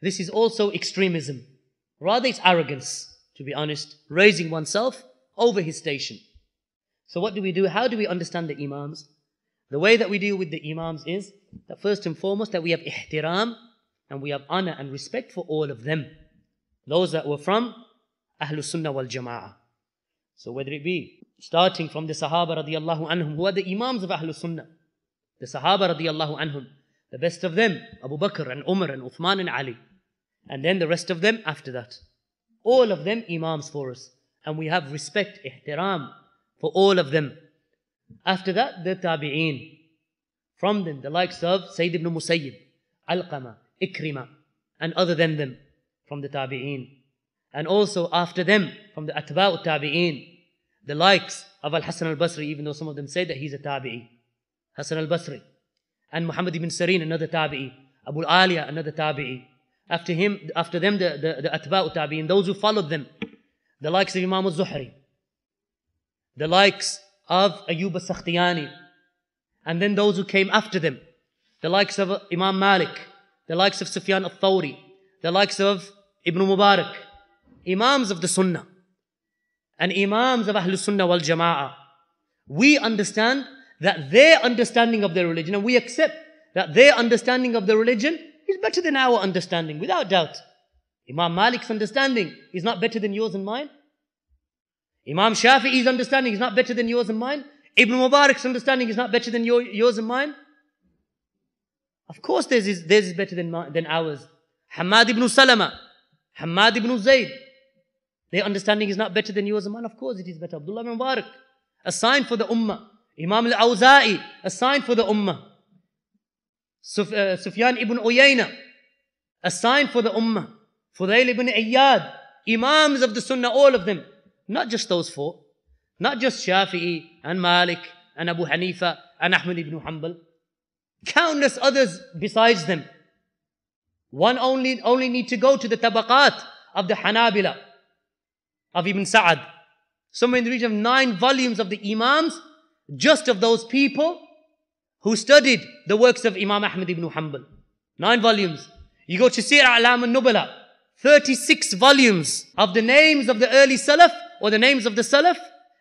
This is also extremism. Rather, it's arrogance, to be honest, raising oneself over his station. So, what do we do? How do we understand the Imams? The way that we deal with the Imams is that first and foremost, that we have ihtiram and we have honor and respect for all of them. Those that were from Ahlul Sunnah wal Jama'ah. So, whether it be starting from the Sahaba radiallahu anhum, who are the Imams of Ahlul Sunnah, the Sahaba radiallahu anhum, the best of them, Abu Bakr and Umar and Uthman and Ali. And then the rest of them after that. All of them imams for us. And we have respect, ihtiram for all of them. After that, the tabi'een. From them, the likes of Sayyid ibn Musayyib, Alqama, Ikrima, and other than them from the tabi'een. And also after them from the atba'u tabi'een, the likes of Al-Hasan al-Basri, even though some of them say that he's a tabi'i. Hasan al-Basri. And Muhammad ibn Sirin, another tabi'i. Abu al-Aliya, another tabi'i. After him, after them, the, the, the Atba'u Tabi'in, those who followed them, the likes of Imam al-Zuhri, the likes of Ayyub al-Sakhtiyani, and then those who came after them, the likes of Imam Malik, the likes of Sufyan al-Thawri, the likes of Ibn Mubarak, Imams of the Sunnah, and Imams of Ahlul Sunnah wal Jama'ah. We understand that their understanding of their religion, and we accept that their understanding of their religion is better than our understanding, without doubt. Imam Malik's understanding is not better than yours and mine. Imam Shafi'i's understanding is not better than yours and mine. Ibn Mubarak's understanding is not better than your, yours and mine. Of course, theirs is, theirs is better than, than ours. Hamad ibn Salama, Hamad ibn Zayd, their understanding is not better than yours and mine. Of course, it is better. Abdullah ibn Mubarak, a sign for the Ummah. Imam al Awza'i, a sign for the Ummah. Uh, Sufyan ibn Uyayna, a sign for the Ummah, Fudayl ibn Ayad, Imams of the Sunnah, all of them. Not just those four, not just Shafi'i and Malik and Abu Hanifa and Ahmad ibn Hanbal, countless others besides them. One only, only need to go to the tabaqat of the Hanabila, of Ibn Sa'ad. Somewhere in the region of nine volumes of the Imams, just of those people who studied the works of Imam Ahmad ibn Hanbal. Nine volumes. You go to Sirah al-Alam al-Nubala, 36 volumes of the names of the early Salaf or the names of the Salaf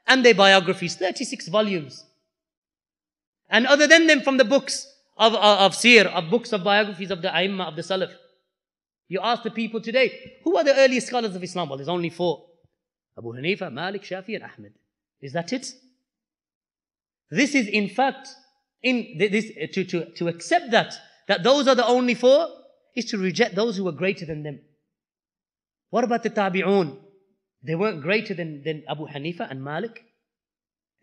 and their biographies, 36 volumes. And other than them from the books of, of, of of books of biographies of the Aimma, of the Salaf. You ask the people today, who are the earliest scholars of Islam? Well, there's only four. Abu Hanifa, Malik, Shafi and Ahmed. Is that it? This is in fact in this, uh, to, to, to accept that, that those are the only four, is to reject those who are greater than them. What about the tabi'un? They weren't greater than, than Abu Hanifa and Malik.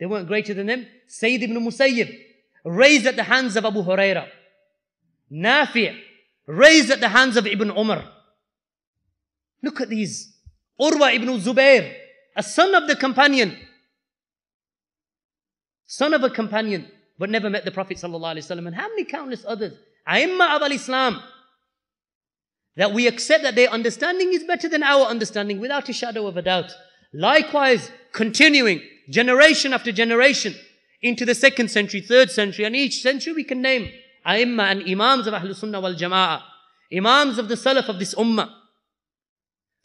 They weren't greater than them. Sayyid ibn Musayyib, raised at the hands of Abu Huraira. Nafi, raised at the hands of Ibn Umar. Look at these. Urwa ibn Zubair, a son of the companion. Son of a companion but never met the Prophet ﷺ. And how many countless others? Aimma of al-Islam. That we accept that their understanding is better than our understanding without a shadow of a doubt. Likewise, continuing generation after generation into the second century, third century, and each century we can name Aimma and Imams of Ahlul Sunnah wal Jama'ah, Imams of the Salaf of this Ummah.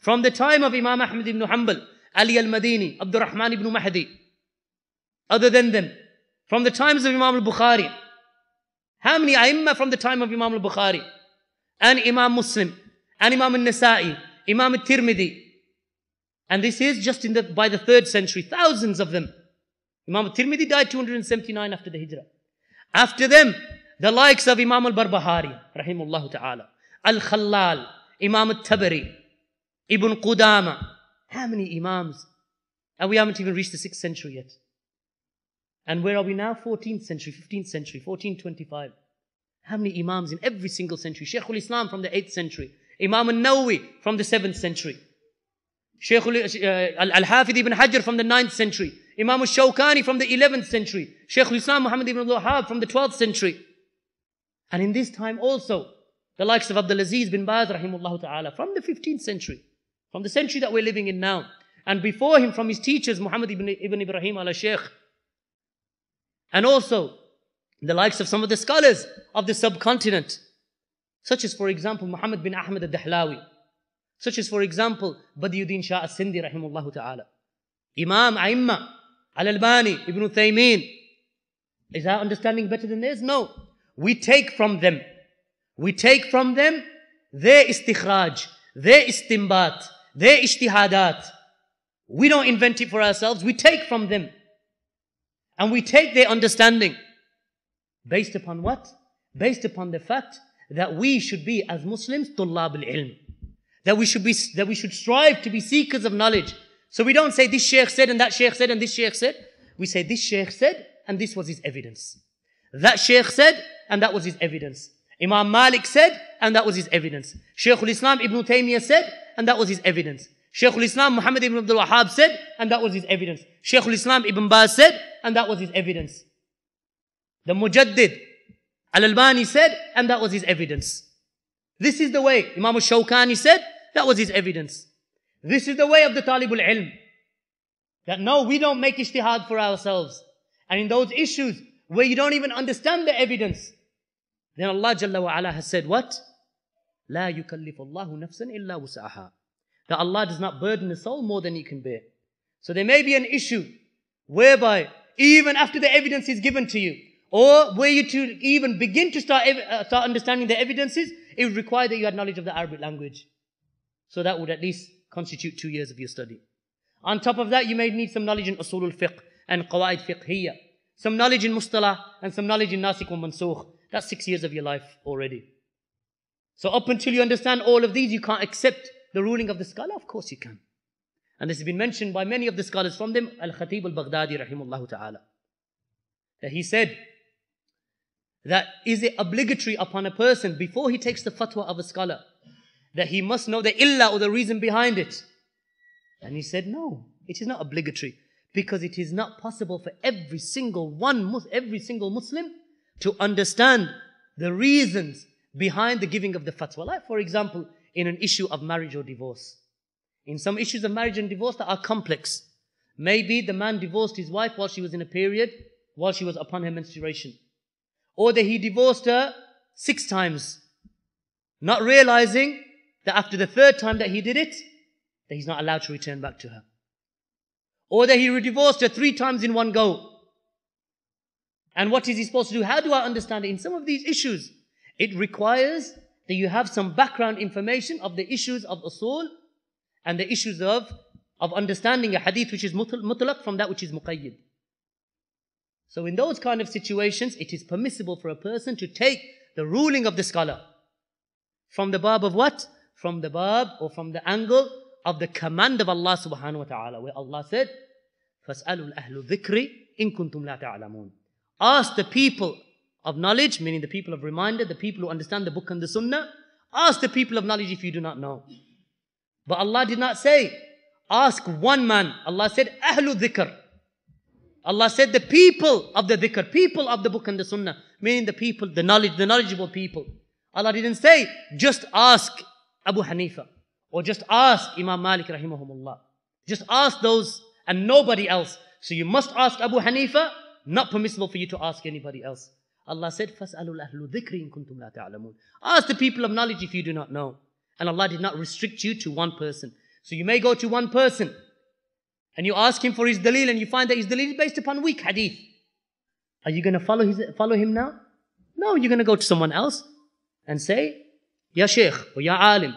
From the time of Imam Ahmad ibn Hanbal, Ali al-Madini, Abdurrahman ibn Mahdi, other than them, from the times of Imam al-Bukhari. How many ai from the time of Imam al-Bukhari? And Imam Muslim. And Imam al-Nasai. Imam al-Tirmidhi. And this is just in the, by the third century. Thousands of them. Imam al-Tirmidhi died 279 after the Hijrah. After them, the likes of Imam al-Barbahari. Rahimullah ta'ala. al Khalal, Imam al-Tabari. Ibn Qudama. How many Imams? And we haven't even reached the sixth century yet. And where are we now? 14th century, 15th century, 1425. How many Imams in every single century? Shaykhul Islam from the 8th century, Imam al Nawawi from the 7th century, Sheikh uh, uh, al Hafid ibn Hajr from the 9th century, Imam al Shawkani from the 11th century, Shaykh Islam Muhammad ibn al from the 12th century. And in this time also, the likes of Abdul Aziz bin Baz rahimullah ta'ala from the 15th century, from the century that we're living in now. And before him, from his teachers, Muhammad ibn, ibn Ibrahim al Shaykh, and also the likes of some of the scholars of the subcontinent, such as, for example, Muhammad bin Ahmad al-Dahlawi, such as, for example, Badiuddin Shah al-Sindhi, rahimullah ta'ala, Imam Aimma, Al-Albani, Ibn Taymin. Is our understanding better than theirs? No. We take from them. We take from them their istikhraj, their istimbat, their ishtihadat. We don't invent it for ourselves. We take from them. And we take their understanding based upon what? Based upon the fact that we should be, as Muslims, tullab al-ilm. That we should be, that we should strive to be seekers of knowledge. So we don't say this sheikh said and that sheikh said and this sheikh said. We say this sheikh said and this was his evidence. That sheikh said and that was his evidence. Imam Malik said and that was his evidence. Shaykh al-Islam Ibn Taymiyyah said and that was his evidence. Shaykh al-Islam Muhammad Ibn Abdul Wahhab said and that was his evidence. Shaykh al-Islam Ibn Baz said and that was his evidence. The Mujaddid Al Albani said, and that was his evidence. This is the way, Imam Shawkani said, that was his evidence. This is the way of the Talibul Ilm. That no, we don't make istihaad for ourselves. And in those issues where you don't even understand the evidence, then Allah Jalla wa ala has said what? يكلف الله nafsan illa وسعها. That Allah does not burden the soul more than he can bear. So there may be an issue whereby even after the evidence is given to you. Or were you to even begin to start, uh, start understanding the evidences, it would require that you had knowledge of the Arabic language. So that would at least constitute two years of your study. On top of that, you may need some knowledge in Usul fiqh and Qawaid Fiqhiyya. Some knowledge in Mustalah and some knowledge in Nasik wa Mansukh. That's six years of your life already. So up until you understand all of these, you can't accept the ruling of the scholar. Of course you can. And this has been mentioned by many of the scholars from them, Al-Khatib al-Baghdadi rahimullah ta'ala. That he said that is it obligatory upon a person before he takes the fatwa of a scholar that he must know the illa or the reason behind it? And he said, no, it is not obligatory because it is not possible for every single one, every single Muslim to understand the reasons behind the giving of the fatwa. Like, for example, in an issue of marriage or divorce. In some issues of marriage and divorce that are complex. Maybe the man divorced his wife while she was in a period, while she was upon her menstruation. Or that he divorced her six times, not realizing that after the third time that he did it, that he's not allowed to return back to her. Or that he divorced her three times in one go. And what is he supposed to do? How do I understand it? In some of these issues, it requires that you have some background information of the issues of soul and the issues of, of understanding a hadith which is mutlaq from that which is muqayyid. So in those kind of situations, it is permissible for a person to take the ruling of the scholar from the bab of what? From the bab or from the angle of the command of Allah subhanahu wa ta'ala where Allah said, فَاسْأَلُوا الْأَهْلُ ذِكْرِ إِن كُنْتُمْ لَا تَعْلَمُونَ Ask the people of knowledge, meaning the people of reminder, the people who understand the book and the sunnah, ask the people of knowledge if you do not know. But Allah did not say, ask one man. Allah said, Ahlu dhikr. Allah said, the people of the dhikr, people of the book and the sunnah, meaning the people, the knowledge, the knowledgeable people. Allah didn't say, just ask Abu Hanifa, or just ask Imam Malik rahimahumullah. Just ask those and nobody else. So you must ask Abu Hanifa, not permissible for you to ask anybody else. Allah said, فَاسْأَلُوا الْأَهْلُ ذِكْرِ إِن كُنْتُمْ لَا Ask the people of knowledge if you do not know. And Allah did not restrict you to one person. So you may go to one person and you ask him for his dalil and you find that his dalil is based upon weak hadith. Are you going to follow, follow him now? No, you're going to go to someone else and say, Ya Shaykh or Ya Alim,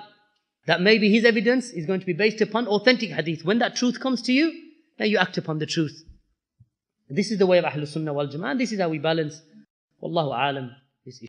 that maybe his evidence is going to be based upon authentic hadith. When that truth comes to you, then you act upon the truth. This is the way of Ahlul Sunnah wal Jama'ah. This is how we balance. Wallahu Alam.